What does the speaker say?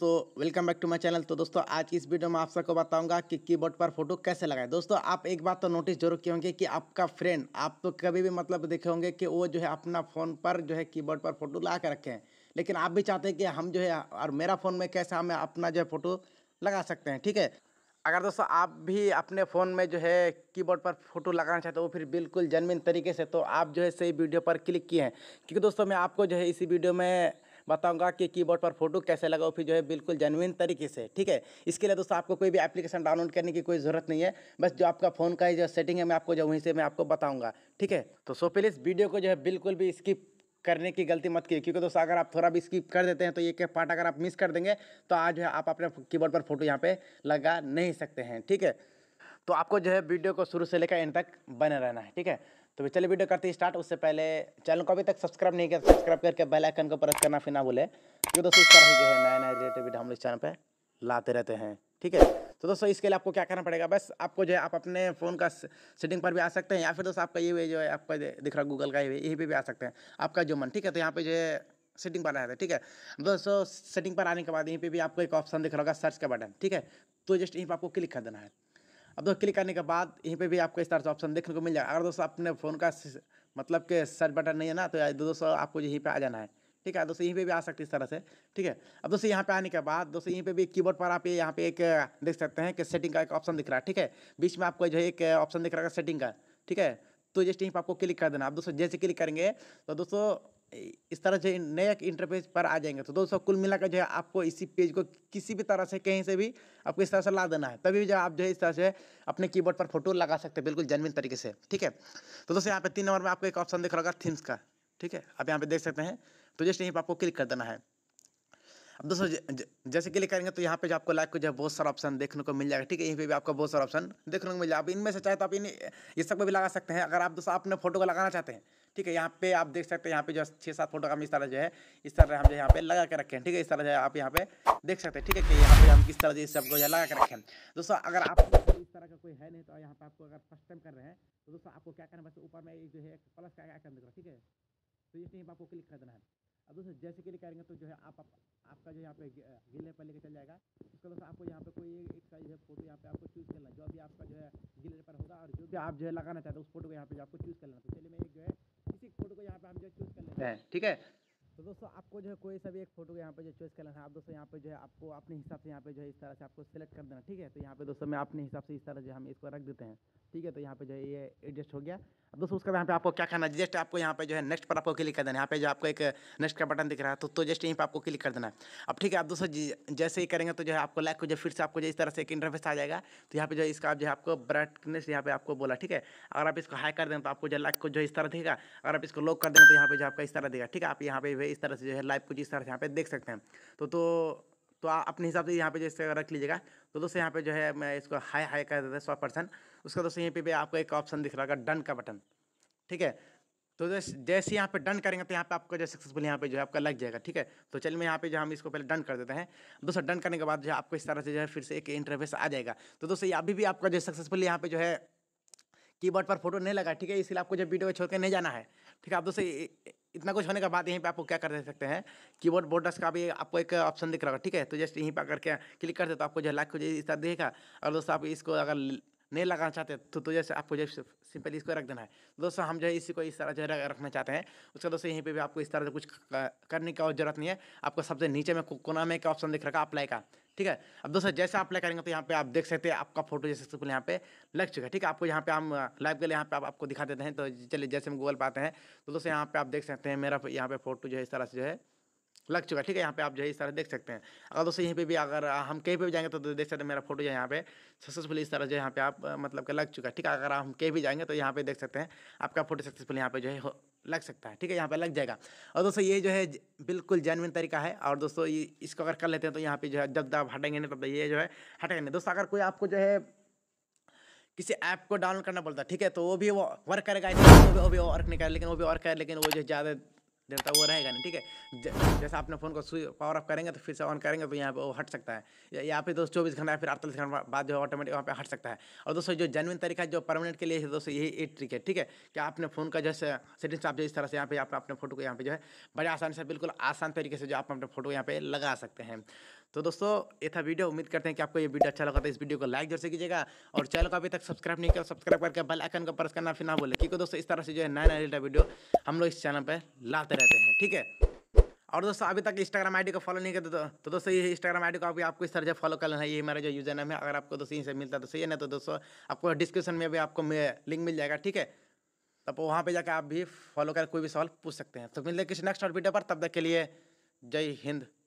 दोस्तों welcome back to my channel तो दोस्तों आज की इस वीडियो में आप सबको बताऊंगा कि कीबोर्ड पर फोटो कैसे लगाएं दोस्तों आप एक बात तो नोटिस जरूर किए होंगे कि आपका फ्रेंड आप तो कभी भी मतलब देखे होंगे कि वो जो है अपना फ़ोन पर जो है कीबोर्ड पर फोटो लगा कर रखें लेकिन आप भी चाहते हैं कि हम जो है और मेरा फ़ोन में कैसे हमें अपना जो है फ़ोटो लगा सकते हैं ठीक है अगर दोस्तों आप भी अपने फ़ोन में जो है कीबोर्ड पर फोटो लगाना चाहते हो तो फिर बिल्कुल जन्मिन तरीके से तो आप जो है सही वीडियो पर क्लिक किए हैं क्योंकि दोस्तों मैं आपको जो है इसी वीडियो में बताऊँगा कि कीबोर्ड पर फोटो कैसे लगाओ फिर जो है बिल्कुल जेनविन तरीके से ठीक है इसके लिए दोस्तों आपको कोई भी एप्लीकेशन डाउनलोड करने की कोई ज़रूरत नहीं है बस जो आपका फ़ोन का ही जो सेटिंग है मैं आपको जो वहीं से मैं आपको बताऊँगा ठीक है तो सो प्लीज़ वीडियो को जो है बिल्कुल भी स्किप करने की गलती मत की क्योंकि दोस्तों अगर आप थोड़ा भी स्किप कर देते हैं तो ये के पार्ट अगर आप मिस कर देंगे तो आज जो है आप अपने कीबोर्ड पर फोटो यहाँ पे लगा नहीं सकते हैं ठीक है तो आपको जो है वीडियो को शुरू से लेकर एंड तक बने रहना है ठीक है तो चलिए वीडियो करते हैं स्टार्ट उससे पहले चैनल को अभी तक सब्सक्राइब नहीं किया सब्सक्राइब करके बेल आइकन को प्रेस करना फिर ना भूले क्योंकि दोस्तों इस तरह ही जो है नया नया रिलेटेड वीडियो हम लोग इस चैनल पर लाते रहते हैं ठीक है तो दोस्तों इसके लिए आपको क्या करना पड़ेगा बस आपको जो है आप अपने फ़ोन का सेटिंग पर भी आ सकते हैं या फिर दोस्तों आपका ये जो है आपका दिख रहा गूगल का ये यही पर भी आ सकते हैं आपका जो मन ठीक है तो यहाँ पर जो है सेटिंग पर आया था ठीक है दोस्तों सेटिंग पर आने के बाद यहीं पर भी आपको एक ऑप्शन दिख रहा होगा सर्च का बटन ठीक है तो जस्ट यहीं पर आपको क्लिक कर देना है अब दोस्तों क्लिक करने के बाद यहीं पे भी आपको इस तरह से ऑप्शन देखने को मिल जाएगा अगर दोस्तों अपने फ़ोन का मतलब के सर्च बटन नहीं है ना तो दोस्तों आपको यहीं पर आ जाना है ठीक है दोस्तों यहीं पे भी आ सकते इस तरह से ठीक है अब दोस्तों यहाँ पे आने के बाद दोस्तों यहीं पे भी कीबोर्ड पर आप यहाँ पे एक देख सकते हैं कि सेटिंग का एक ऑप्शन दिख रहा है ठीक है बीच में आपको जो है एक ऑप्शन दिख रहा है सेटिंग का ठीक है तो जस्ट यहीं पर आपको क्लिक कर देना आप दोस्तों जैसे क्लिक करेंगे तो दोस्तों इस तरह से नए इंटरफेस पर आ जाएंगे तो दोस्तों कुल मिलाकर जो है आपको इसी पेज को किसी भी तरह से कहीं से भी आपको इस तरह से ला देना है तभी जो आप जो है इस तरह से अपने कीबोर्ड पर फोटो लगा सकते हैं बिल्कुल जेनविन तरीके से ठीक है तो दोस्तों यहाँ पे तीन नंबर में आपको एक ऑप्शन दिख रहा होगा थीम्स का ठीक है आप यहाँ पे देख सकते हैं तो जस्ट यहीं पर आपको क्लिक कर देना है अब दोस्तों जैसे क्लिक करेंगे तो यहाँ पे जो आपको लाइक को जो है बहुत सारा ऑप्शन देखने को मिल जाएगा ठीक है यहीं पे भी आपको बहुत सारा ऑप्शन देखने को मिल जाएगा अब इनमें से चाहे तो आप इन ये सब को भी लगा सकते हैं अगर आप दोस्तों अपने फोटो को लगाना चाहते हैं ठीक है यहाँ पे आप देख सकते हैं यहाँ पे जो छः सात फोटो हम इस तरह जो है इस तरह हम जो यहाँ पे लगा के रखे हैं ठीक है इस तरह जो है आप यहाँ पे देख सकते हैं ठीक है कि यहाँ पे हम किस तरह से इस सबको जो है लगा के रखें दोस्तों अगर आप इस तरह का कोई है नहीं तो यहाँ पे आपको अगर फर्स्ट टाइम कर रहे हैं तो दोस्तों आपको क्या करना है बस ऊपर में जो है प्लस का आइकन रहा ठीक है तो इसमें आपको क्लिक कर देना है अब दोस्तों जैसे के लिए करेंगे तो जो है आप, आप आपका जो यहाँ पे गिरने पर लेकर चल जाएगा उसके बाद आपको यहाँ पे कोई एक साइज है फोटो यहाँ पे आपको चूज़ करना जो भी आपका जो है गिरने पर होगा और जो भी आप जो है लगाना चाहते हो उस फोटो को यहाँ पे आपको चूज़ कर लेना तो चलिए मैं जो है किसी फोटो को यहाँ पे हम जो चूज़ कर लेते हैं ठीक है तो दोस्तों आपको जो है कोई सा भी एक फोटो यहाँ पे जो चॉइस करना है आप दोस्तों यहाँ पे जो है आपको अपने हिसाब से यहाँ पे जो है इस तरह से आपको सेलेक्ट कर देना ठीक है तो यहाँ पे दोस्तों मैं अपने हिसाब से इस तरह जो हम इसको रख देते हैं ठीक है तो यहाँ पे जो है ये एडजस्ट हो गया अब दोस्तों उसके बाद यहाँ पे आपको क्या करना है जस्ट आपको यहाँ पे जो है नेक्स्ट पर आपको क्लिक कर देना है यहाँ पे जो आपको एक नेक्स्ट का बटन दिख रहा है तो तो जस्ट यहीं पे आपको क्लिक कर देना है अब ठीक है आप दोस्तों जैसे ही करेंगे तो जो है आपको लाइक को जो फिर से आपको जो इस तरह से एक इंटरफेस आ जाएगा तो यहाँ पे जो इसका जो है आपको ब्राइटनेस यहाँ पे आपको बोला ठीक है अगर आप इसको हाई कर देंगे तो आपको जो लाइक को जो इस तरह देगा अगर आप इसको लो कर देंगे तो यहाँ पे जो आपका इस तरह देगा ठीक है आप यहाँ पे इस तरह से जो है लाइव को जिस तरह से यहाँ पे देख सकते हैं तो तो आप अपने हिसाब से यहाँ पे जैसे रख लीजिएगा तो दोस्तों यहाँ पे जो है मैं इसको हाई हाई कर देता सौ परसेंट उसका दोस्तों यहीं पे भी आपको एक ऑप्शन दिख रहा होगा डन का बटन ठीक है तो जैसे जैसे यहाँ पे डन करेंगे तो यहाँ पे आपको जो सक्सेसफुल यहाँ पे जो है आपका लग जाएगा ठीक है तो चलिए मैं यहाँ पे जो हम इसको पहले डन कर देते हैं दोस्तों डन करने के बाद जो है आपको इस तरह से जो है फिर से एक इंटरव्यूस आ जाएगा तो दोस्तों अभी भी आपका जो सक्सेसफुल यहाँ पे जो है कीबोर्ड पर फोटो नहीं लगा ठीक है इसलिए आपको जब वीडियो को छोड़ के नहीं जाना है ठीक है आप दोस्तों इतना कुछ होने के बाद यहीं पे आपको क्या कर दे सकते हैं कीबोर्ड बॉर्डर्स का भी आपको एक ऑप्शन दिख रहा होगा ठीक है तो जस्ट यहीं पर करके क्लिक करते तो आपको जो लाइक हो जाए इस तरह देखा और दोस्तों आप इसको अगर नहीं लगाना चाहते तो, तो जैसे आपको जैसे सिंपली इसको रख देना है दोस्तों हम जो है इसी को इस तरह जो है रखना चाहते हैं उसका दोस्तों यहीं पे भी आपको इस तरह से कुछ करने की जरूरत नहीं है आपको सबसे नीचे में कोना में एक ऑप्शन दिख रखा अप्लाई का ठीक है अब दोस्तों जैसे आप अप्लाई करेंगे तो यहाँ पे आप देख सकते हैं आपका फोटो जैसे सिंपल यहाँ पे लग चुका है ठीक है आपको यहाँ पे हम लाइव के लिए यहाँ पे आप, आपको दिखा देते हैं तो चलिए जैसे हम गूगल पाते हैं तो दोस्तों यहाँ पे आप देख सकते हैं मेरा यहाँ पे फोटो जो है इस तरह से जो है लग चुका है ठीक है यहाँ पे आप जो है इस तरह देख सकते हैं अगर दोस्तों यहीं पे भी अगर हम कहीं पे भी जाएंगे तो देख सकते हैं मेरा फोटो जो है यहाँ पे सक्सेसफुल इस तरह जो यहाँ पे आप मतलब कि लग चुका है ठीक है अगर हम कहीं भी जाएंगे तो यहाँ पे देख सकते हैं आपका फोटो सक्सेसफुल यहाँ पे जो है लग सकता है ठीक है यहाँ पे लग जाएगा और दोस्तों ये जो है बिल्कुल जेनविन तरीका है और दोस्तों इसको अगर कर लेते हैं तो यहाँ पे जो है जब आप हटेंगे नहीं तब ये जो है हटेंगे नहीं दोस्तों अगर कोई आपको जो है किसी ऐप को डाउनलोड करना पड़ता है ठीक है तो वो भी वो वर्क करेगा वो भी वो भी वर्क नहीं करेगा लेकिन वो भी वर्क करेगा लेकिन वो जो ज़्यादा जनता वो रहेगा नहीं ठीक है जैसा जैसे आपने फ़ोन को स्विच पावर ऑफ करेंगे तो फिर से ऑन करेंगे तो यहाँ पे वो हट सकता है यहाँ पे दोस्तों चौबीस घंटा फिर अड़तालीस घंटा बाद जो है ऑटोमेटिक वहाँ पे हट सकता है और दोस्तों जो जनविन तरीका जो परमानेंट के लिए है दोस्तों यही एक ट्रिक है ठीक है कि आपने फ़ोन का जो है आप जो इस तरह से यहाँ पे आप अपने फोटो को यहाँ पे जो है बड़े आसानी से बिल्कुल आसान तरीके से जो आप अपने फोटो यहाँ पे लगा सकते हैं तो दोस्तों ये था वीडियो उम्मीद करते हैं कि आपको ये वीडियो अच्छा लगा तो इस वीडियो को लाइक जरूर से कीजिएगा और चैनल को अभी तक सब्सक्राइब नहीं किया सब्सक्राइब करके बेल आइकन को प्रेस करना फिर ना बोले क्योंकि दोस्तों इस तरह से जो है नया नया रिलेटेड वीडियो हम लोग इस चैनल पर लाते रहते हैं ठीक है और दोस्तों अभी तक इंस्टाग्राम आईडी को फॉलो नहीं करते तो दोस्तों ये इंस्टाग्राम आईडी को अभी आपको इस तरह से फॉलो कर लेना है ये मेरा जो यूजर नेम है अगर आपको दोस्तों यहीं से मिलता है तो सही है ना तो दोस्तों आपको डिस्क्रिप्शन में भी आपको लिंक मिल जाएगा ठीक है तब वहाँ पर जाकर आप भी फॉलो कर कोई भी सवाल पूछ सकते हैं तो मिलते किसी नेक्स्ट और वीडियो पर तब तक के लिए जय हिंद